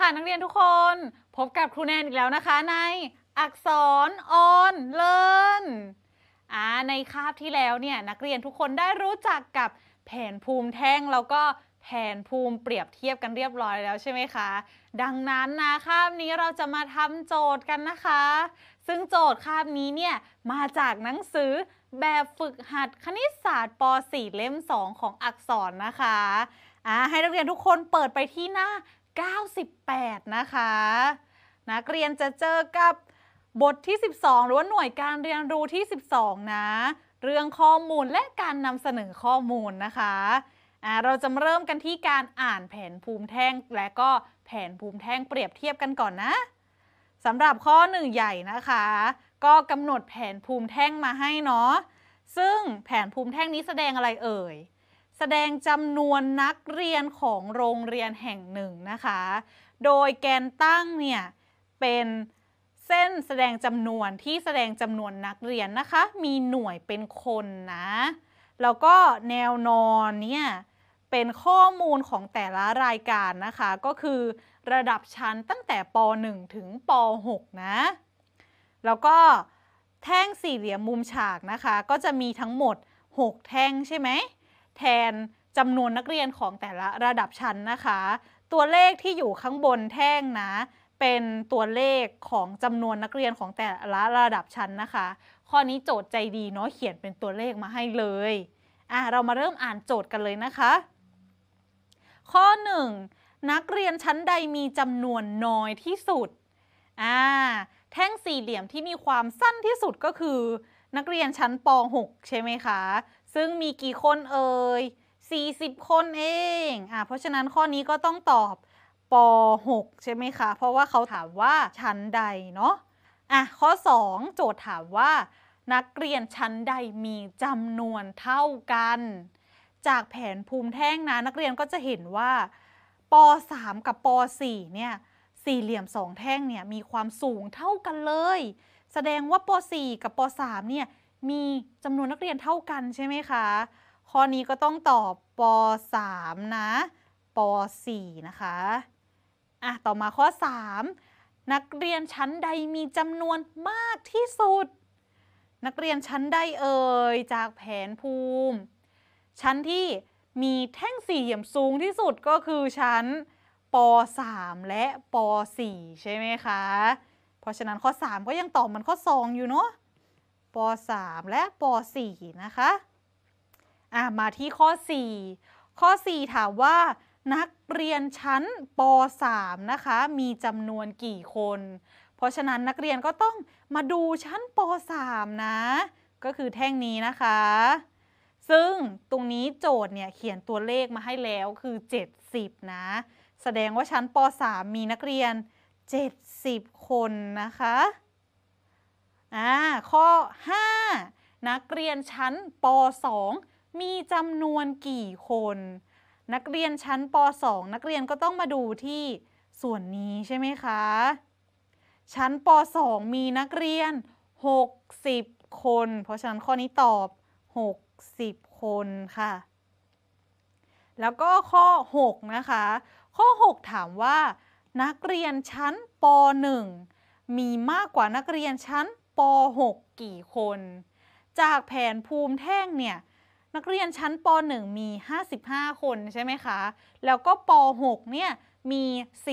ค่ะนักเรียนทุกคนพบกับครูแนนอีกแล้วนะคะในอักษรออนเลินอ่าในคาบที่แล้วเนี่ยนักเรียนทุกคนได้รู้จักกับแผนภูมิแท่งแล้วก็แผนภูมิเปรียบเทียบกันเรียบร้อยแล้ว ใช่ไหมคะ ดังนั้นนะคาบนี้เราจะมาทำโจทย์กันนะคะ ซึ่งโจทย์คาบนี้เนี่ยมาจากหนังสือแบบฝึกหัดคณิตศาสตร์ป .4 เล่ม2 ของอักษรนะคะอ่าให้นักเรียนทุกคนเปิดไปที่หน้า98 นะคะ นักเรียนจะเจอกับบทที่ 12 หรือว่าหน่วยการเรียนรู้ที่ 12 นะ เรื่องข้อมูลและการนำเสนอข้อมูลนะคะ เราจะเริ่มกันที่การอ่านแผนภูมิแท่งและก็แผนภูมิแท่งเปรียบเทียบกันก่อนนะสำหรับข้อหนึ่งใหญ่นะคะ ก็กำหนดแผนภูมิแท่งมาให้เนาะซึ่งแผนภูมิแท่งนี้แสดงอะไรเอ่ยแสดงจำนวนนักเรียนของโรงเรียนแห่งหนึ่งนะคะ โดยแกนตั้ง เนี่ย เป็นเส้นแสดงจำนวนที่แสดงจำนวนนักเรียนนะคะ มีหน่วยเป็นคนนะแล้วก็แนวนอนเนี่ย เป็นข้อมูลของแต่ละรายการนะคะ ก็คือระดับชั้นตั้งแต่ป .1 ถึงป .6 นะ แล้วก็แท่งสี่เหลี่ยมมุมฉากนะคะ ก็จะมีทั้งหมด 6 แท่งใช่ไหมแทนจำนวนนักเรียนของแต่ละระดับชั้นนะคะ ตัวเลขที่อยู่ข้างบนแท่งนะ เป็นตัวเลขของจำนวนนักเรียนของแต่ละระดับชั้นนะคะ ข้อนี้โจทย์ใจดีเนาะเขียนเป็นตัวเลขมาให้เลยอ่ะเรามาเริ่มอ่านโจทย์กันเลยนะคะ ข้อ 1 นักเรียนชั้นใดมีจำนวนน้อยที่สุดอ่าแท่งสี่เหลี่ยมที่มีความสั้นที่สุดก็คือ นักเรียนชั้นป .6 ใช่ไหมคะซึ่งมีกี่คนเอ่ย40 คนเอง อ่ะ เพราะฉะนั้นข้อนี้ก็ต้องตอบป .6 ใช่ไหมคะ เพราะว่าเขาถามว่าชั้นใดเนาะ อ่ะ ข้อ 2 โจทย์ถามว่านักเรียนชั้นใดมีจำนวนเท่ากัน จากแผนภูมิแท่งนะ นักเรียนก็จะเห็นว่าป .3 กับป .4 เนี่ย สี่เหลี่ยมสองแท่งเนี่ยมีความสูงเท่ากันเลย แสดงว่าป .4 กับป .3 เนี่ยมีจำนวนนักเรียนเท่ากันใช่ไหมคะ ข้อนี้ก็ต้องตอบป .3 นะป .4 นะคะ อ่ะ ต่อมาข้อ 3 นักเรียนชั้นใดมีจำนวนมากที่สุด นักเรียนชั้นใดเอ่ยจากแผนภูมิ ชั้นที่มีแท่งสี่เหลี่ยมสูงที่สุดก็คือชั้นป .3 และป .4 ใช่ไหมคะ เพราะฉะนั้นข้อ 3 ก็ยังตอบมันข้อ2อยู่เนาะป .3 และป .4 นะคะอ่ามาที่ข้อ 4 ข้อ 4 ถามว่านักเรียนชั้นป .3 นะคะ มีจำนวนกี่คน เพราะฉะนั้นนักเรียนก็ต้องมาดูชั้นป .3 นะ ก็คือแท่งนี้นะคะ ซึ่งตรงนี้โจทย์เนี่ยเขียนตัวเลขมาให้แล้วคือ 70 นะ แสดงว่าชั้นป .3 มีนักเรียน 70 คนนะคะอ่าข้อ 5 นักเรียนชั้นป .2 มีจำนวนกี่คน นักเรียนชั้นป .2 นักเรียนก็ต้องมาดูที่ส่วนนี้ใช่ไหมคะชั้นป .2 มีนักเรียน 60 คน เพราะฉะนั้นข้อนี้ตอบ 60 คน ค่ะ แล้วก็ข้อ6นะคะข้อ6 ถามว่า นักเรียนชั้นป .1 มีมากกว่านักเรียนชั้นป .6 กี่คน จากแผนภูมิแท่งเนี่ยนักเรียนชั้นป .1 มี 55 คนใช่ไหมคะแล้วก็ป .6 เนี่ยมี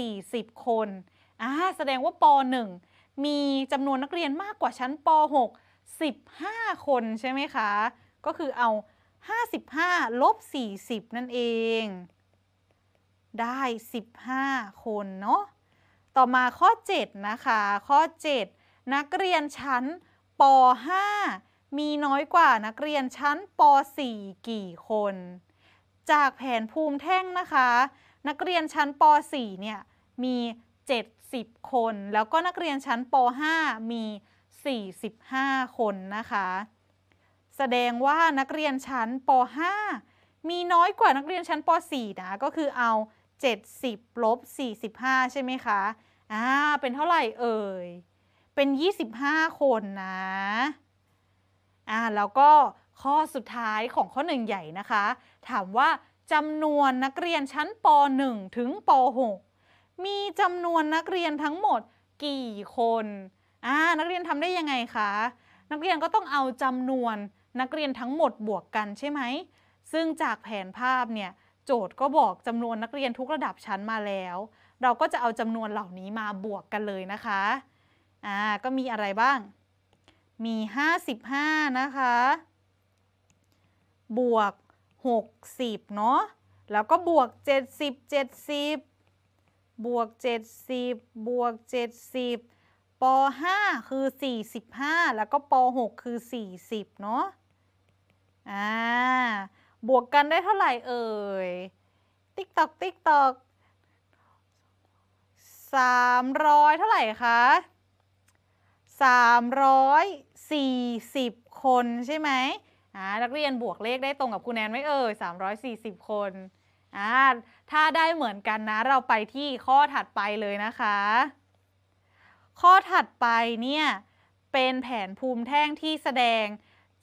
40 คนอ่าแสดงว่าป .1 มีจำนวนนักเรียนมากกว่าชั้นป .6 15 คนใช่ไหมคะ ก็คือเอา 55 ลบ 40 นั่นเอง ได้ 15 คนเนาะ ต่อมาข้อ 7 นะคะ ข้อ7นักเรียนชั้นป .5 มีน้อยกว่านักเรียนชั้นป .4 กี่คน จากแผนภูมิแท่งนะคะ นักเรียนชั้นป .4 เนี่ยมี 70 คน แล้วก็นักเรียนชั้นป .5 มี 45 คนนะคะ แสดงว่านักเรียนชั้นป .5 มีน้อยกว่านักเรียนชั้นป .4 นะ ก็คือเอา 70ลบ45 ใช่ไหมคะ อ่า เป็นเท่าไหร่เอ่ยเป็น 25 คนนะ อ่า แล้วก็ข้อสุดท้ายของข้อหนึ่งใหญ่นะคะ ถามว่าจำนวนนักเรียนชั้นป .1 ถึง ป .6 มีจำนวนนักเรียนทั้งหมดกี่คน อ่านักเรียนทำได้ยังไงคะ นักเรียนก็ต้องเอาจำนวนนักเรียนทั้งหมดบวกกันใช่ไหม ซึ่งจากแผนภาพเนี่ยโจทย์ก็บอกจำนวนนักเรียนทุกระดับชั้นมาแล้ว เราก็จะเอาจำนวนเหล่านี้มาบวกกันเลยนะคะอ่าก็มีอะไรบ้าง มี 55 นะคะ บวก 60 เนาะ แล้วก็บวก 70 70 บวก 70 บวก 70ป5คือ 45 แล้วก็ป6คือ 40 เนาะอ่าบวกกันได้เท่าไหร่เอ่ย ติ๊กตอก ติ๊กตอกสามร้อยเท่าไหร่คะ340 คนใช่ไหมอ่านักเรียนบวกเลขได้ตรงกับครูแนนไหมเอ่ย340 คนอ่าถ้าได้เหมือนกันนะเราไปที่ข้อถัดไปเลยนะคะ ข้อถัดไปเนี่ยเป็นแผนภูมิแท่งที่แสดง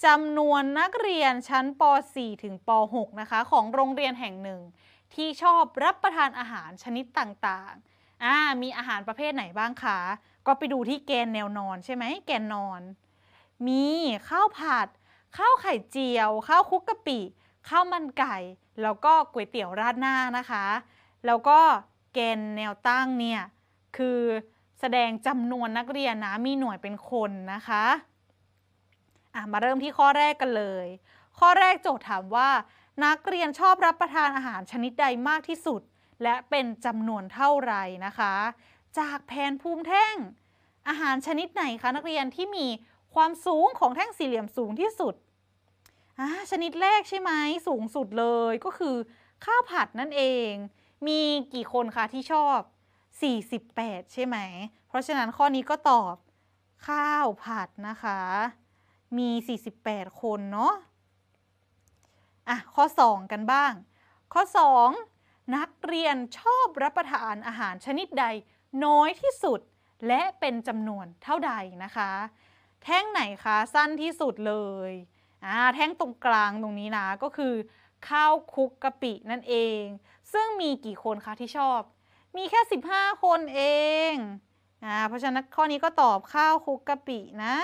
จำนวนนักเรียนชั้นป .4 ถึงป .6 นะคะของโรงเรียนแห่งหนึ่ง ที่ชอบรับประทานอาหารชนิดต่างๆอ่ามีอาหารประเภทไหนบ้างคะก็ไปดูที่แกนแนวนอนใช่ไหมแกนนอน มีข้าวผัดข้าวไข่เจียวข้าวคุกกะปิข้าวมันไก่แล้วก็ก๋วยเตี๋ยวราดหน้านะคะแล้วก็แกนแนวตั้งเนี่ยคือแสดงจำนวนนักเรียนนะมีหน่วยเป็นคนนะคะะมาเริ่มที่ข้อแรกกันเลย ข้อแรกโจทย์ถามว่า นักเรียนชอบรับประทานอาหารชนิดใดมากที่สุด และเป็นจำนวนเท่าไหร่นะคะจากแผนภูมิแท่ง อาหารชนิดไหนคะนักเรียนที่มีความสูงของแท่งสี่เหลี่ยมสูงที่สุดชนิดแรกใช่ไหมสูงสุดเลยก็คือ ข้าวผัดนั่นเอง มีกี่คนคะที่ชอบ 48 ใช่ไหม เพราะฉะนั้นข้อนี้ก็ตอบ ข้าวผัดนะคะ มี 48 คนเนาะอ่ะ ข้อ 2 กันบ้าง ข้อ 2 นักเรียนชอบรับประทานอาหารชนิดใดน้อยที่สุดและเป็นจำนวนเท่าใดนะคะ แท่งไหนคะสั้นที่สุดเลยอ่าแท่งตรงกลางตรงนี้นะก็คือ ข้าวคุกกะปินั่นเอง ซึ่งมีกี่คนคะที่ชอบ มีแค่15คนเองอ่าเพราะฉะนั้นข้อนี้ก็ตอบข้าวคุกกะปินะ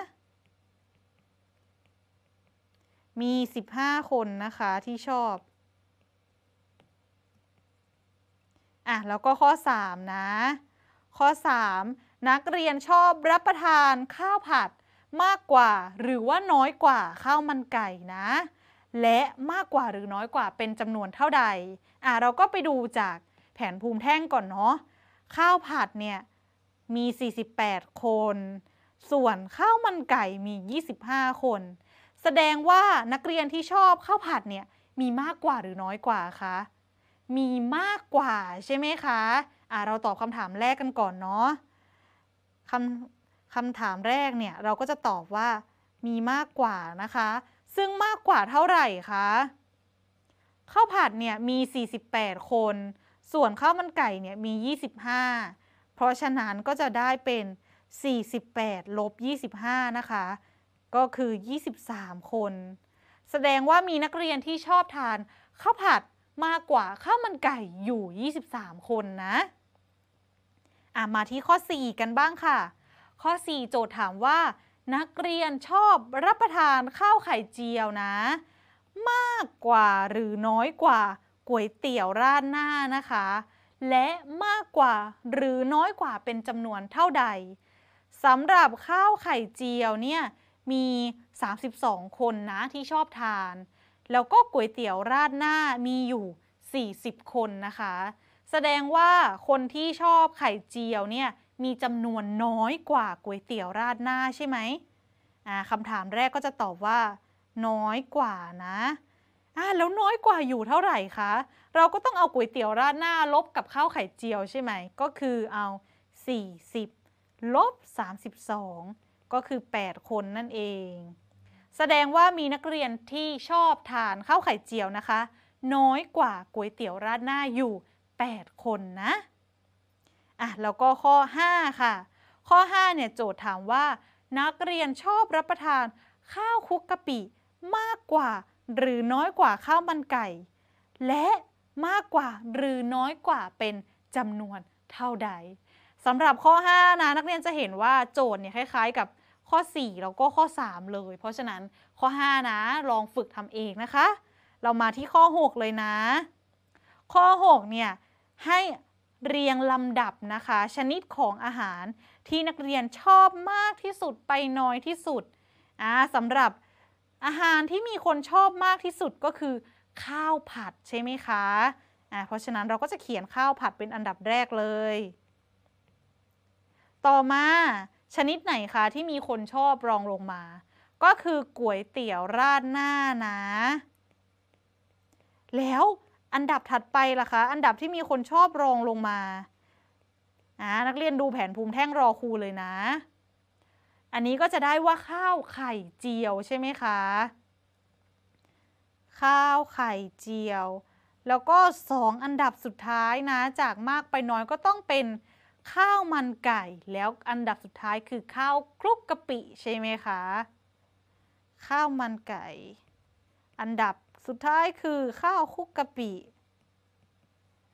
มี 15 คนนะคะที่ชอบอ่ะแล้วก็ข้อ3นะข้อ 3. นักเรียนชอบรับประทานข้าวผัดมากกว่าหรือว่าน้อยกว่าข้าวมันไก่นะ และมากกว่าหรือน้อยกว่าเป็นจำนวนเท่าใด อ่ะเราก็ไปดูจากแผนภูมิแท่งก่อนเนาะข้าวผัดเนี่ยมี 48 คนส่วนข้าวมันไก่มี 25 คน แสดงว่านักเรียนที่ชอบข้าวผัดเนี่ยมีมากกว่าหรือน้อยกว่าคะมีมากกว่าใช่ไหมคะอ่าเราตอบคำถามแรกกันก่อนเนาะคำคำถามแรกเนี่ยเราก็จะตอบว่ามีมากกว่านะคะ ซึ่งมากกว่าเท่าไหร่คะข้าวผัดเนี่ยมี 48 คน ส่วนข้าวมันไก่เนี่ยมี 25 เพราะฉะนั้นก็จะได้เป็น 48 ลบ 25 นะคะ ก็คือ 23 คน แสดงว่ามีนักเรียนที่ชอบทานข้าวผัดมากกว่าข้าวมันไก่อยู่ 23 คนนะ อ่ะมาที่ข้อ 4 กันบ้างค่ะ ข้อ 4 โจทย์ถามว่า นักเรียนชอบรับประทานข้าวไข่เจียวนะ มากกว่าหรือน้อยกว่าก๋วยเตี๋ยวราดหน้านะคะ และมากกว่าหรือน้อยกว่าเป็นจำนวนเท่าใดสำหรับข้าวไข่เจียวเนี่ยมี 32 คนนะที่ชอบทานแล้วก็ก๋วยเตี๋ยวราดหน้ามีอยู่ 40 คนนะคะ แสดงว่าคนที่ชอบไข่เจียวเนี่ยมีจำนวนน้อยกว่าก๋วยเตี๋ยวราดหน้าใช่ไหมคำถามแรกก็จะตอบว่า น้อยกว่านะ แล้วน้อยกว่าอยู่เท่าไหร่คะ เราก็ต้องเอาก๋วยเตี๋ยวราดหน้าลบกับข้าวไข่เจียวใช่ไหม ก็คือเอา 40 ลบ 32 ก็คือ 8 คนนั่นเองแสดงว่ามีนักเรียนที่ชอบทานข้าวไข่เจียวนะคะ น้อยกว่าก๋วยเตี๋ยวราดหน้าอยู่ 8 คนนะอ่ะแล้วก็ข้อ5ค่ะข้อ5เนี่ยโจทย์ถามว่านักเรียนชอบรับประทานข้าวคุกกะปิมากกว่า หรือน้อยกว่าข้าวมันไก่ และมากกว่าหรือน้อยกว่าเป็นจำนวนเท่าใดสำหรับข้อ5นะนักเรียนจะเห็นว่าโจทย์เนี่ยคล้ายๆ กับข้อ4แล้วก็ข้อ3 เลยเพราะฉะนั้นข้อ5นะลองฝึกทำเองนะคะ เรามาที่ข้อ 6 เลยนะ ข้อ6เนี่ยให้เรียงลำดับนะคะชนิดของอาหารที่นักเรียนชอบมากที่สุดไปน้อยที่สุดอ่าสำหรับอาหารที่มีคนชอบมากที่สุดก็คือข้าวผัดใช่ไหมคะอ่าเพราะฉะนั้นเราก็จะเขียนข้าวผัดเป็นอันดับแรกเลย ต่อมาชนิดไหนคะที่มีคนชอบรองลงมา ก็คือก๋วยเตี๋ยวราดหน้านะ แล้วอันดับถัดไปล่ะคะ อันดับที่มีคนชอบรองลงมานานักเรียนดูแผนภูมิแท่งรอครูเลยนะ อันนี้ก็จะได้ว่าข้าวไข่เจียวใช่ไหมคะ ข้าวไข่เจียว แล้วก็สองอันดับสุดท้ายนะจากมากไปน้อยก็ต้องเป็นข้าวมันไก่แล้วอันดับสุดท้ายคือข้าวคลุกกะปิใช่ไหมคะข้าวมันไก่ อันดับสุดท้ายคือข้าวคลุกกะปิ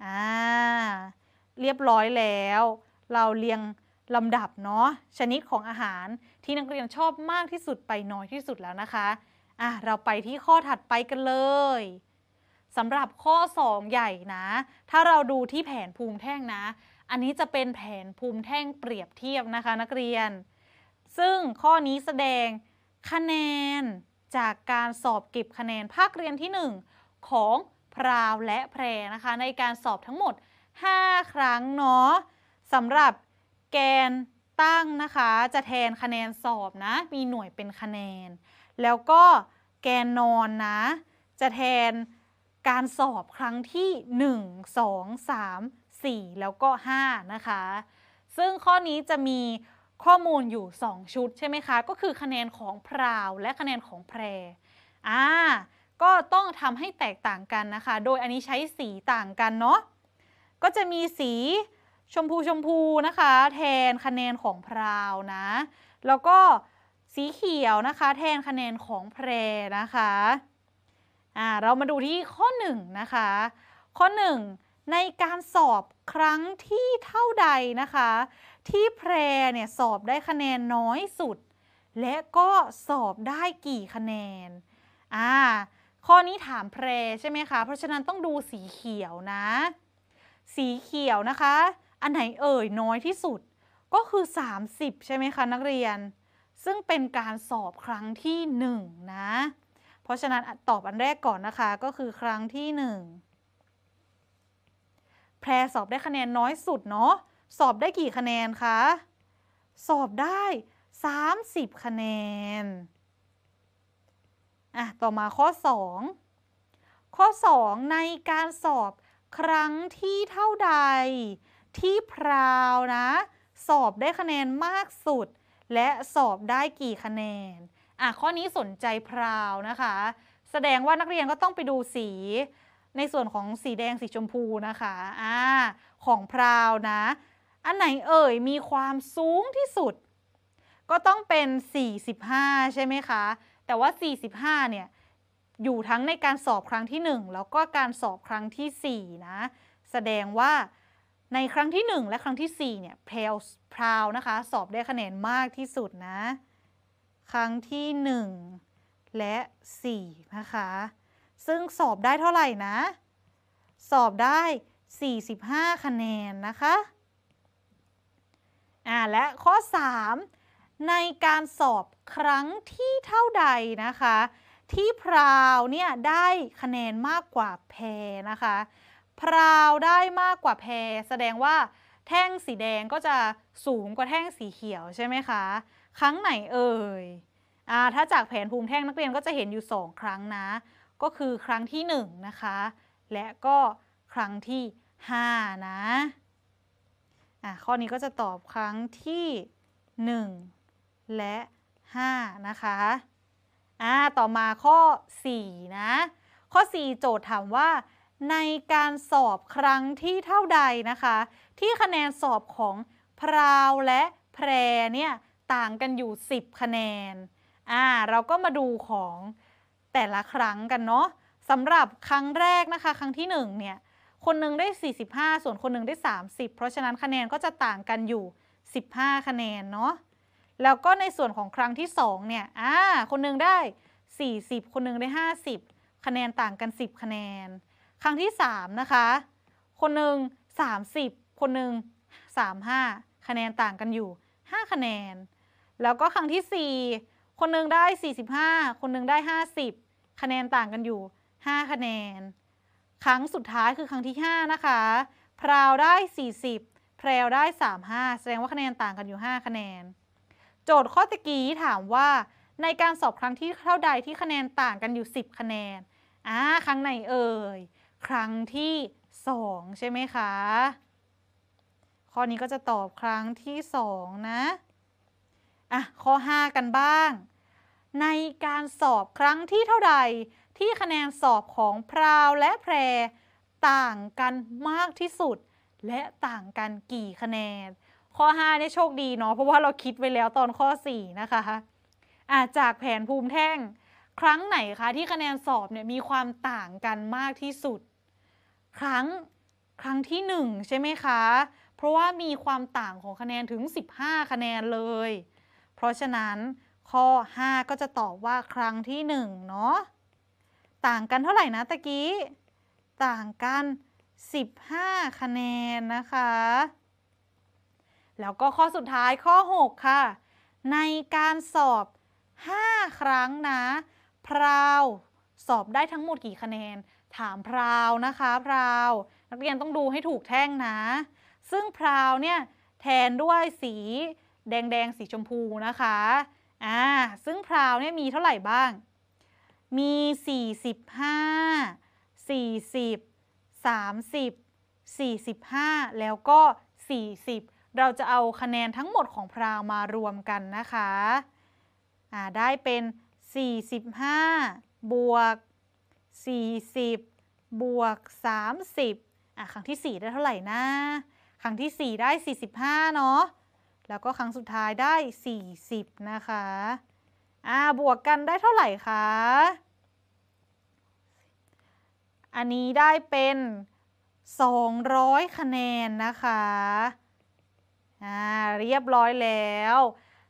อ่าเรียบร้อยแล้วเราเรียงลำดับเนาะชนิดของอาหารที่นักเรียนชอบมากที่สุดไปน้อยที่สุดแล้วนะคะอ่ะเราไปที่ข้อถัดไปกันเลยสำหรับข้อ2ใหญ่นะ ถ้าเราดูที่แผนภูมิแท่งนะอันนี้จะเป็นแผนภูมิแท่งเปรียบเทียบนะคะนักเรียน ซึ่งข้อนี้แสดงคะแนนจากการสอบเก็บคะแนนภาคเรียนที่ 1 ของพราว และแพรนะคะในการสอบทั้งหมด 5 ครั้งเนาะสำหรับแกนตั้งนะคะ จะแทนคะแนนสอบนะมีหน่วยเป็นคะแนน แล้วก็แกนนอนนะ จะแทนการสอบครั้งที่ 1 2 3 4 แล้วก็ 5 นะคะ ซึ่งข้อนี้จะมีข้อมูลอยู่ 2 ชุด ใช่ไหมคะ ก็คือคะแนนของพราวและคะแนนของแพรอ่า ก็ต้องทำให้แตกต่างกันนะคะ โดยอันนี้ใช้สีต่างกันเนาะ ก็จะมีสีชมพูชมพูนะคะ แทนคะแนนของพราวนะ แล้วก็สีเขียวนะคะแทนคะแนนของแพรนะคะ อ่า เรามาดูที่ข้อ 1 นะคะ ข้อ 1ในการสอบครั้งที่เท่าใดนะคะ ที่แพรเนี่ยสอบได้คะแนนน้อยสุด และก็สอบได้กี่คะแนนอ่าข้อนี้ถามแพรใช่ไหมคะเพราะฉะนั้นต้องดูสีเขียวนะ สีเขียวนะคะ อันไหนเอ่ยน้อยที่สุด ก็คือ 30ใช่ไหมคะนักเรียน ซึ่งเป็นการสอบครั้งที่1นะเพราะฉะนั้นตอบอันแรกก่อนนะคะก็คือครั้งที่ 1แพรสอบได้คะแนนน้อยสุดเนาะสอบได้กี่คะแนนคะสอบได้ 30 คะแนนอ่ะต่อมาข้อ 2 ข้อ 2 ในการสอบครั้งที่เท่าใดที่พราวนะสอบได้คะแนนมากสุด และสอบได้กี่คะแนนอ่ะข้อนี้สนใจพราวนะคะ แสดงว่านักเรียนก็ต้องไปดูสีในส่วนของสีแดงสีชมพูนะคะอ่าของพราวนะ อันไหนเอ่ยมีความสูงที่สุด ก็ต้องเป็น 45 ใช่ไหมคะแต่ว่า 45 เนี่ยอยู่ทั้งในการสอบครั้งที่ 1 แล้วก็การสอบครั้งที่4นะแสดงว่าในครั้งที่ 1 และครั้งที่4เนี่ยแพลพราวนะคะ สอบได้คะแนนมากที่สุดนะ ครั้งที่ 1 และ 4 นะคะซึ่งสอบได้เท่าไหร่นะ สอบได้ 45 คะแนนนะคะ อ่า และข้อ 3 ในการสอบครั้งที่เท่าใดนะคะ ที่พราวเนี่ยได้คะแนนมากกว่าแพนะคะ พราวได้มากกว่าแพ แสดงว่าแท่งสีแดงก็จะสูงกว่าแท่งสีเขียวใช่ไหมคะ ครั้งไหน เอ่ย อ่า ถ้าจากแผนภูมิแท่งนักเรียนก็จะเห็นอยู่ 2 ครั้งนะก็คือครั้งที่1นะคะ และก็ครั้งที่5นะอ่ะข้อนี้ก็จะตอบครั้งที่ 1 และ5นะคะอ่าต่อมาข้อ4นะ ข้อ 4 โจทย์ถามว่า ในการสอบครั้งที่เท่าใดนะคะ ที่คะแนนสอบของพราวและแพรเนี่ยต่างกันอยู่ 10 คะแนนอ่าเราก็มาดูของแต่ละครั้งกันเนาะสำหรับครั้งแรกนะคะ ครั้งที่1เนี่ยคนหนึ่งได้ 45 ส่วนคนหนึ่งได้ 30 เพราะฉะนั้นคะแนนก็จะต่างกันอยู่ 15 คะแนนเนาะแล้วก็ในส่วนของครั้งที่2เนี่ยอ่าคนหนึ่งได้ 40 คนหนึ่งได้ 50 คะแนนต่างกัน 10 คะแนน ครั้งที่3นะคะคนหนึ่ง30 คนหนึ่ง35 คะแนนต่างกันอยู่ 5 คะแนน แล้วก็ครั้งที่ 4 คนหนึ่งได้ 45 คนหนึ่งได้ 50คะแนนต่างกันอยู่ 5 คะแนน ครั้งสุดท้ายคือครั้งที่ 5 นะคะ พราวได้ 40 แพรวได้ 35 แสดงว่าคะแนนต่างกันอยู่ 5 คะแนน โจทย์ข้อตะกี้ถามว่า ในการสอบครั้งที่ เท่าใดที่คะแนนต่างกันอยู่ 10 คะแนน อ่า ครั้งไหนเอ่ย ครั้งที่ 2 ใช่ไหมคะ ข้อนี้ก็จะตอบครั้งที่ 2 นะ อ่ะ ข้อ5 กันบ้างในการสอบครั้งที่เท่าใดที่คะแนนสอบของพราวและแพร ต่างกันมากที่สุด และต่างกันกี่คะแนน ข้อ5เนี่โชคดีเนาะเพราะว่าเราคิดไว้แล้วตอนข้อ4นะคะอาจากแผนภูมิแท่ง ครั้งไหนคะที่คะแนนสอบเนี่ยมีความต่างกันมากที่สุด ครั้ง ครั้งที่ 1 ใช่ไหมคะ เพราะว่ามีความต่างของคะแนนถึง 15 คะแนนเลย เพราะฉะนั้นข้อ 5 ก็จะตอบว่าครั้งที่1เนาะ ต่างกันเท่าไหร่นะตะกี้ ต่างกัน 15 คะแนนนะคะ แล้วก็ข้อสุดท้ายข้อ 6 ค่ะ ในการสอบ 5 ครั้งนะ พราว สอบได้ทั้งหมดกี่คะแนน ถามพราวนะคะ พราวนักเรียนต้องดูให้ถูกแท่งนะ ซึ่งพราวเนี่ย แทนด้วยสี แดงแดงสีชมพูนะคะอ่าซึ่งพราวเนี่ยมีเท่าไหร่บ้าง มี 45 40 30 45 แล้วก็ 40 เราจะเอาคะแนนทั้งหมดของพราวมารวมกันนะคะอ่าได้เป็น 45 บวก 40 บวก 30อ่ะครั้งที่ 4 ได้เท่าไหร่นะ ครั้งที่ 4 ได้ 45 เนาะแล้วก็ครั้งสุดท้ายได้ 40 นะคะ อ่า บวกกันได้เท่าไหร่คะ อันนี้ได้เป็น 200 คะแนนนะคะ อ่า เรียบร้อยแล้ว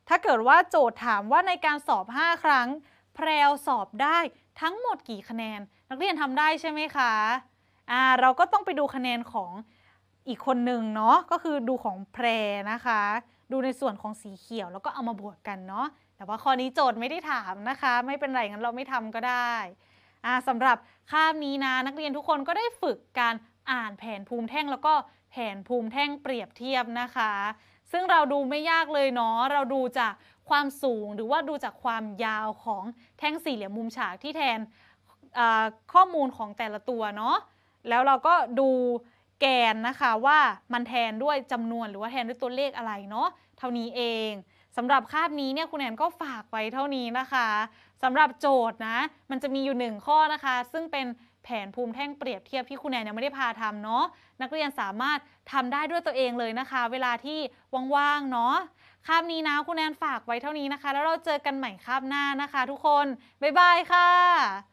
ถ้าเกิดว่าโจทย์ถามว่าในการสอบ 5 ครั้ง แพรวสอบได้ทั้งหมดกี่คะแนน นักเรียนทำได้ใช่ไหมคะ อ่า เราก็ต้องไปดูคะแนนของอีกคนหนึ่งเนาะ ก็คือดูของแพรนะคะดูในส่วนของสีเขียวแล้วก็เอามาบวกกันเนาะ แต่ว่าข้อนี้โจทย์ไม่ได้ถามนะคะ ไม่เป็นไรงั้นเราไม่ทำก็ได้สำหรับคาบนี้นะนักเรียนทุกคนก็ได้ฝึกการอ่านแผนภูมิแท่งแล้วก็แผนภูมิแท่งเปรียบเทียบนะคะ ซึ่งเราดูไม่ยากเลยเนาะเราดูจากความสูงหรือว่าดูจากความยาวของแท่งสี่เหลี่ยมมุมฉากที่แทนข้อมูลของแต่ละตัวเนาะแล้วเราก็ดูแกนนะคะว่ามันแทนด้วยจำนวนหรือว่าแทนด้วยตัวเลขอะไรเนาะเท่านี้เองสำหรับคาบนี้เนี่ยคุณแอนก็ฝากไว้เท่านี้นะคะสำหรับโจทย์นะมันจะมีอยู่หนึ่งข้อนะคะ ซึ่งเป็นแผนภูมิแท่งเปรียบเทียบที่คุณแอนยังไม่ได้พาทำเนาะนักเรียนสามารถทำได้ด้วยตัวเองเลยนะคะ เวลาที่ว่างๆเนาะคาบนี้นะคุณแอนฝากไว้เท่านี้นะคะ แล้วเราเจอกันใหม่คาบหน้านะคะ ทุกคนบ๊ายบายค่ะ